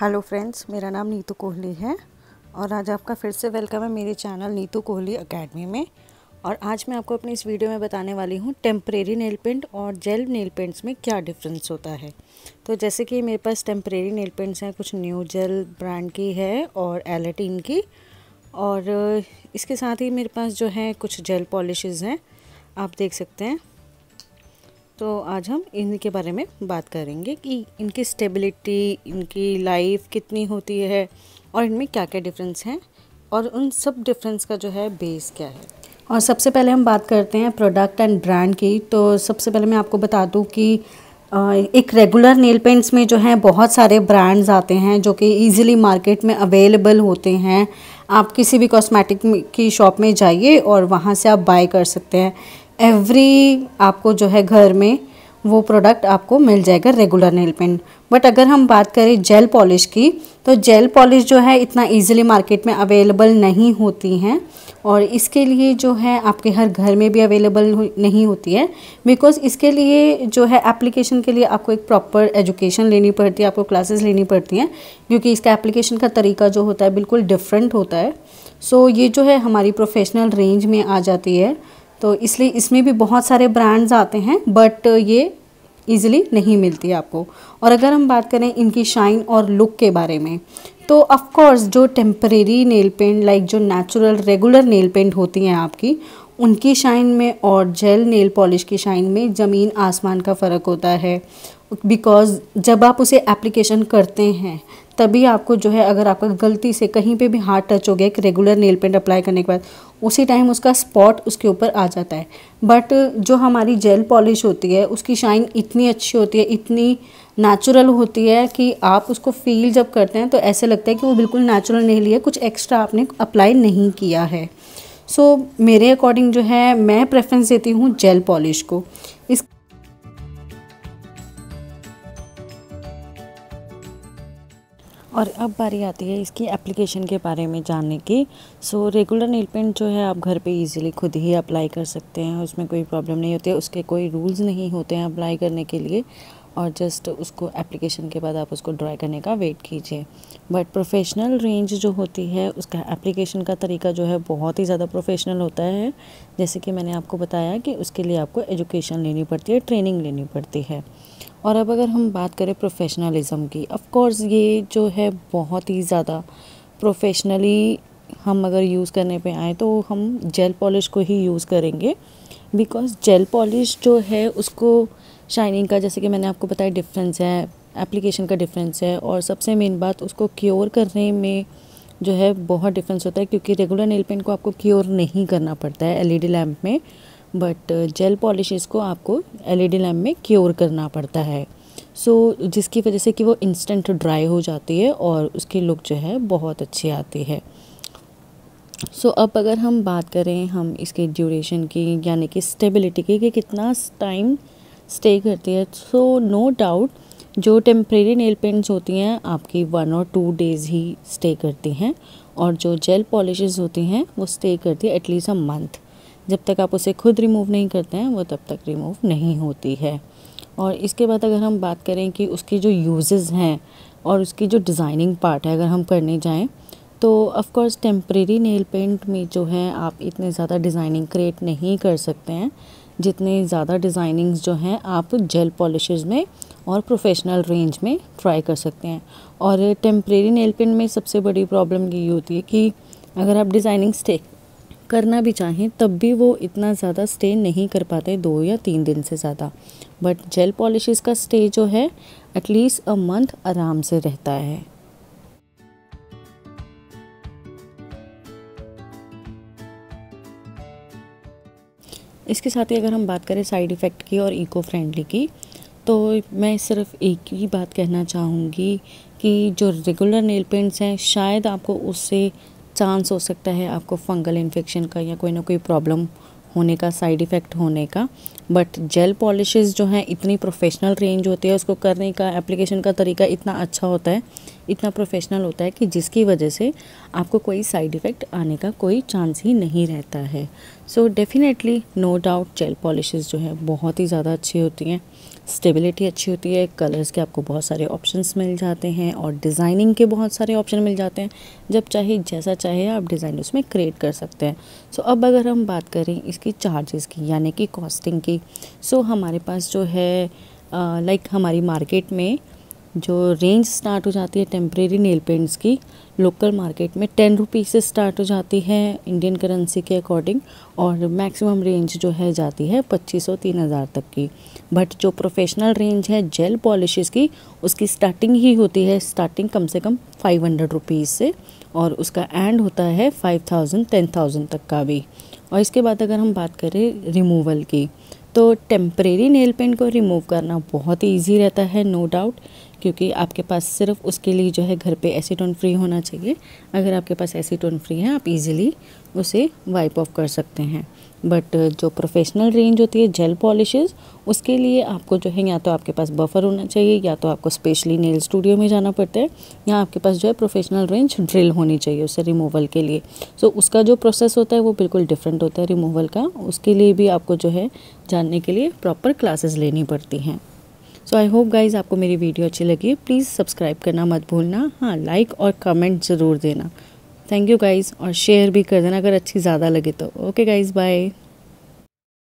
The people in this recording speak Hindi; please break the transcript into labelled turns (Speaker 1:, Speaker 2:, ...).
Speaker 1: हेलो फ्रेंड्स मेरा नाम नीतू कोहली है और आज आपका फिर से वेलकम है मेरे चैनल नीतू कोहली एकेडमी में और आज मैं आपको अपने इस वीडियो में बताने वाली हूँ टेम्परेरी नेल पेंट और जेल नेल पेंट्स में क्या डिफरेंस होता है तो जैसे कि मेरे पास टेम्परेरी नेल पेंट्स हैं कुछ न्यू जेल ब्रांड की है और एलेटिन की और इसके साथ ही मेरे पास जो है कुछ जेल पॉलिशेज़ हैं आप देख सकते हैं तो आज हम इनके बारे में बात करेंगे कि इनकी स्टेबिलिटी इनकी लाइफ कितनी होती है और इनमें क्या क्या डिफरेंस हैं और उन सब डिफरेंस का जो है बेस क्या है और सबसे पहले हम बात करते हैं प्रोडक्ट एंड ब्रांड की तो सबसे पहले मैं आपको बता दूं कि एक रेगुलर नेल पेंट्स में जो हैं बहुत सारे ब्रांड्स आते हैं जो कि इजीली मार्केट में अवेलेबल होते हैं आप किसी भी कॉस्मेटिक की शॉप में जाइए और वहाँ से आप बाय कर सकते हैं एवरी आपको जो है घर में वो प्रोडक्ट आपको मिल जाएगा रेगुलर नेल पेंट बट अगर हम बात करें जेल पॉलिश की तो जेल पॉलिश जो है इतना इजीली मार्केट में अवेलेबल नहीं होती हैं और इसके लिए जो है आपके हर घर में भी अवेलेबल नहीं होती है बिकॉज़ इसके लिए जो है एप्लीकेशन के लिए आपको एक प्रॉपर एजुकेशन लेनी पड़ती है आपको क्लासेस लेनी पड़ती हैं क्योंकि इसका एप्लीकेशन का तरीका जो होता है बिल्कुल डिफरेंट होता है सो so, ये जो है हमारी प्रोफेशनल रेंज में आ जाती है तो इसलिए इसमें भी बहुत सारे ब्रांड्स आते हैं बट ये ईजिली नहीं मिलती आपको और अगर हम बात करें इनकी शाइन और लुक के बारे में तो ऑफ़ जो टेम्परेरी नेल पेंट लाइक जो नेचुरल रेगुलर नेल पेंट होती हैं आपकी उनकी शाइन में और जेल नेल पॉलिश की शाइन में ज़मीन आसमान का फ़र्क होता है बिकॉज़ जब आप उसे एप्लीकेशन करते हैं तभी आपको जो है अगर आपका गलती से कहीं पे भी हार्ड टच हो गया एक रेगुलर नेल पेंट अप्लाई करने के बाद उसी टाइम उसका स्पॉट उसके ऊपर आ जाता है बट जो हमारी जेल पॉलिश होती है उसकी शाइन इतनी अच्छी होती है इतनी नेचुरल होती है कि आप उसको फील जब करते हैं तो ऐसे लगता है कि वो बिल्कुल नेचुरल नहीं लिया कुछ एक्स्ट्रा आपने अप्लाई नहीं किया है सो so, मेरे अकॉर्डिंग जो है मैं प्रेफरेंस देती हूँ जेल पॉलिश को और अब बारी आती है इसकी एप्लीकेशन के बारे में जानने की सो रेगुलर नील पेंट जो है आप घर पे इजीली खुद ही अप्लाई कर सकते हैं उसमें कोई प्रॉब्लम नहीं होती है उसके कोई रूल्स नहीं होते हैं अप्लाई करने के लिए और जस्ट उसको एप्लीकेशन के बाद आप उसको ड्राई करने का वेट कीजिए बट प्रोफेशनल रेंज जो होती है उसका एप्लीकेशन का तरीका जो है बहुत ही ज़्यादा प्रोफेशनल होता है जैसे कि मैंने आपको बताया कि उसके लिए आपको एजुकेशन लेनी पड़ती है ट्रेनिंग लेनी पड़ती है और अब अगर हम बात करें प्रोफेशनलिज़म की ऑफकोर्स ये जो है बहुत ही ज़्यादा प्रोफेशनली हम अगर यूज़ करने पे आए तो हम जेल पॉलिश को ही यूज़ करेंगे बिकॉज जेल पॉलिश जो है उसको शाइनिंग का जैसे कि मैंने आपको बताया डिफरेंस है एप्लीकेशन का डिफरेंस है और सबसे मेन बात उसको क्योर करने में जो है बहुत डिफरेंस होता है क्योंकि रेगुलर नेल पेंट को आपको क्योर नहीं करना पड़ता है एलईडी लैम्प e में बट जेल पॉलिशेस को आपको एलईडी लैम्प e में क्योर करना पड़ता है सो so, जिसकी वजह से कि वो इंस्टेंट ड्राई हो जाती है और उसकी लुक जो है बहुत अच्छी आती है सो so, अब अगर हम बात करें हम इसके ड्यूरेशन की यानी कि स्टेबिलिटी की कि कितना टाइम स्टे करती है सो नो डाउट जो टेम्प्रेरी नेल पेंट्स होती हैं आपकी वन और टू डेज़ ही स्टे करती हैं और जो जेल पॉलिशेस होती हैं वो स्टे करती है एटलीस्ट अ मंथ जब तक आप उसे खुद रिमूव नहीं करते हैं वो तब तक रिमूव नहीं होती है और इसके बाद अगर हम बात करें कि उसकी जो यूज़ हैं और उसकी जो डिज़ाइनिंग पार्ट है अगर हम करने जाएँ तो ऑफ़ टेम्प्रेरी नेल पेंट में जो है आप इतने ज़्यादा डिज़ाइनिंग क्रिएट नहीं कर सकते हैं जितने ज़्यादा डिज़ाइनिंग्स जो हैं आप जेल पॉलिश में और प्रोफेशनल रेंज में ट्राई कर सकते हैं और टेम्प्रेरी नेल पेंट में सबसे बड़ी प्रॉब्लम ये होती है कि अगर आप डिज़ाइनिंग स्टे करना भी चाहें तब भी वो इतना ज़्यादा स्टे नहीं कर पाते दो या तीन दिन से ज़्यादा बट जेल पॉलिश का स्टे जो है एटलीस्ट अ मंथ आराम से रहता है इसके साथ ही अगर हम बात करें साइड इफ़ेक्ट की और इको फ्रेंडली की तो मैं सिर्फ एक ही बात कहना चाहूँगी कि जो रेगुलर नेल पेंट्स हैं शायद आपको उससे चांस हो सकता है आपको फंगल इन्फेक्शन का या कोई ना कोई प्रॉब्लम होने का साइड इफ़ेक्ट होने का बट जेल पॉलिशेस जो हैं इतनी प्रोफेशनल रेंज होती है उसको करने का एप्लीकेशन का तरीका इतना अच्छा होता है इतना प्रोफेशनल होता है कि जिसकी वजह से आपको कोई साइड इफ़ेक्ट आने का कोई चांस ही नहीं रहता है so definitely no doubt gel polishes जो है बहुत ही ज़्यादा अच्छी होती हैं स्टेबिलिटी अच्छी होती है कलर्स के आपको बहुत सारे ऑप्शंस मिल जाते हैं और डिज़ाइनिंग के बहुत सारे ऑप्शन मिल जाते हैं जब चाहे जैसा चाहे आप डिज़ाइन उसमें क्रिएट कर सकते हैं सो so, अब अगर हम बात करें इसकी चार्जेस की यानी कि कॉस्टिंग की सो so, हमारे पास जो है लाइक like हमारी मार्केट में जो रेंज स्टार्ट हो जाती है टेम्प्रेरी नेल पेंट्स की लोकल मार्केट में टेन रुपीज से स्टार्ट हो जाती है इंडियन करेंसी के अकॉर्डिंग और मैक्सिमम रेंज जो है जाती है पच्चीस सौ तीन हज़ार तक की बट जो प्रोफेशनल रेंज है जेल पॉलिशेस की उसकी स्टार्टिंग ही होती है स्टार्टिंग कम से कम फाइव हंड्रेड रुपीज़ से और उसका एंड होता है फाइव थाउजेंड टेन थाउजेंड तक का भी और इसके बाद अगर हम बात करें रिमूवल की तो टेम्परेरी नेल पेंट को रिमूव करना बहुत ही ईजी रहता है नो डाउट क्योंकि आपके पास सिर्फ उसके लिए जो है घर पे एसीटोन फ्री होना चाहिए अगर आपके पास एसीटोन फ्री है आप इजीली उसे वाइप ऑफ कर सकते हैं बट जो प्रोफेशनल रेंज होती है जेल पॉलिशेस उसके लिए आपको जो है या तो आपके पास बफर होना चाहिए या तो आपको स्पेशली नेल स्टूडियो में जाना पड़ता है या आपके पास जो है प्रोफेशनल रेंज ड्रिल होनी चाहिए उसे रिमूवल के लिए सो so, उसका जो प्रोसेस होता है वो बिल्कुल डिफरेंट होता है रिमूवल का उसके लिए भी आपको जो है जानने के लिए प्रॉपर क्लासेस लेनी पड़ती हैं सो आई होप गाइज आपको मेरी वीडियो अच्छी लगी प्लीज़ सब्सक्राइब करना मत भूलना हाँ लाइक और कमेंट ज़रूर देना थैंक यू गाइज़ और शेयर भी कर देना अगर अच्छी ज़्यादा लगे तो ओके गाइज़ बाय